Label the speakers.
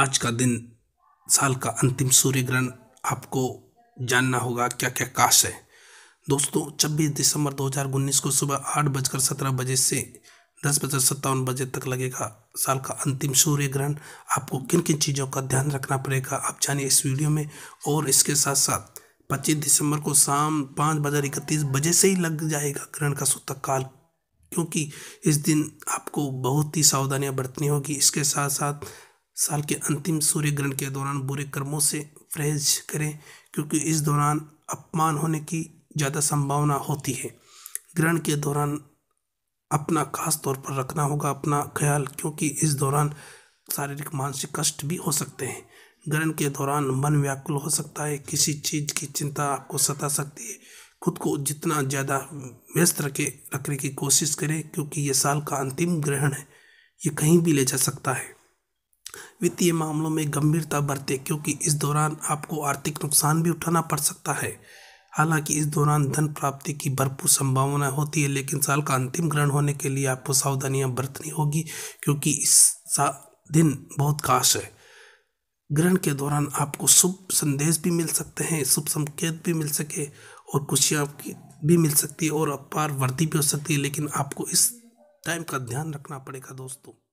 Speaker 1: आज का दिन साल का अंतिम सूर्य ग्रहण आपको जानना होगा क्या क्या काश है दोस्तों 26 दिसंबर 2019 को सुबह आठ बजकर सत्रह बजे से दस बजकर सत्तावन बजे तक लगेगा साल का अंतिम सूर्य ग्रहण आपको किन किन चीज़ों का ध्यान रखना पड़ेगा आप जानिए इस वीडियो में और इसके साथ साथ 25 दिसंबर को शाम पाँच बजकर इकतीस बजे से ही लग जाएगा ग्रहण का सूतक काल क्योंकि इस दिन आपको बहुत ही सावधानियां बरतनी होगी इसके साथ साथ साल के अंतिम सूर्य ग्रहण के दौरान बुरे कर्मों से परहेज करें क्योंकि इस दौरान अपमान होने की ज़्यादा संभावना होती है ग्रहण के दौरान अपना खास तौर पर रखना होगा अपना ख्याल क्योंकि इस दौरान शारीरिक मानसिक कष्ट भी हो सकते हैं ग्रहण के दौरान मन व्याकुल हो सकता है किसी चीज़ की चिंता आपको सता सकती है खुद को जितना ज़्यादा व्यस्त रखे रखने की कोशिश करें क्योंकि ये साल का अंतिम ग्रहण है ये कहीं भी ले जा सकता है वित्तीय मामलों में गंभीरता बरते क्योंकि इस दौरान आपको आर्थिक नुकसान भी उठाना पड़ सकता है हालांकि इस दौरान धन प्राप्ति की भरपूर संभावना होती है लेकिन साल का अंतिम ग्रहण होने के लिए आपको सावधानियां बरतनी होगी क्योंकि इस दिन बहुत खास है ग्रहण के दौरान आपको शुभ संदेश भी मिल सकते हैं शुभ संकेत भी मिल सके और खुशियाँ भी मिल सकती है और अपार वृद्धि भी हो सकती है लेकिन आपको इस टाइम का ध्यान रखना पड़ेगा दोस्तों